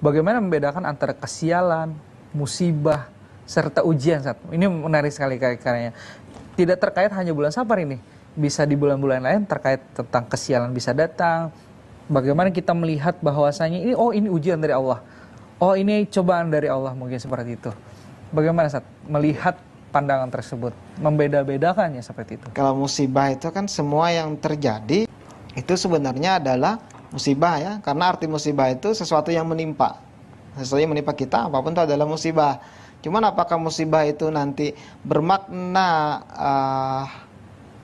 Bagaimana membedakan antara kesialan, musibah, serta ujian saat ini menarik sekali karyanya. tidak terkait hanya bulan sabar ini bisa di bulan-bulan lain terkait tentang kesialan bisa datang bagaimana kita melihat bahwasanya ini oh ini ujian dari Allah oh ini cobaan dari Allah mungkin seperti itu bagaimana saat melihat pandangan tersebut membeda-bedakannya seperti itu kalau musibah itu kan semua yang terjadi itu sebenarnya adalah musibah ya karena arti musibah itu sesuatu yang menimpa sesuatu yang menimpa kita apapun itu adalah musibah cuman apakah musibah itu nanti bermakna uh,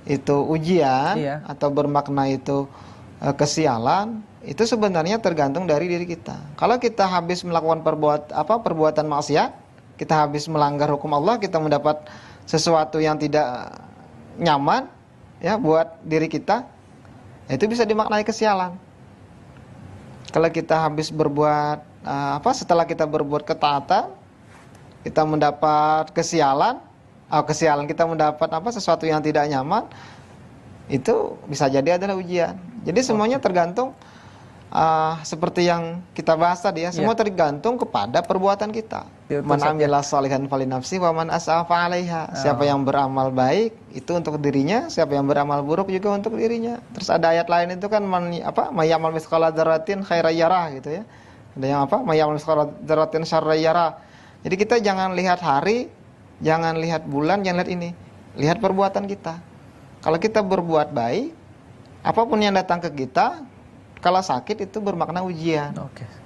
itu ujian iya. atau bermakna itu uh, kesialan itu sebenarnya tergantung dari diri kita kalau kita habis melakukan perbuat apa perbuatan maksiat kita habis melanggar hukum Allah kita mendapat sesuatu yang tidak nyaman ya buat diri kita itu bisa dimaknai kesialan setelah kita habis berbuat uh, apa setelah kita berbuat ketaatan kita mendapat kesialan oh, kesialan kita mendapat apa sesuatu yang tidak nyaman itu bisa jadi adalah ujian jadi semuanya tergantung uh, seperti yang kita bahas tadi ya, semua yeah. tergantung kepada perbuatan kita. Manamilah salihan falinafsi wa man 'alaiha. Oh. Siapa yang beramal baik itu untuk dirinya, siapa yang beramal buruk juga untuk dirinya. Terus ada ayat lain itu kan man, apa? Mayamal misqala daratin khairayara gitu ya. Ada yang apa? Mayamal misqala daratin yarah. Jadi kita jangan lihat hari, jangan lihat bulan, jangan lihat ini. Lihat perbuatan kita. Kalau kita berbuat baik, apapun yang datang ke kita, kalau sakit itu bermakna ujian. Oke. Okay.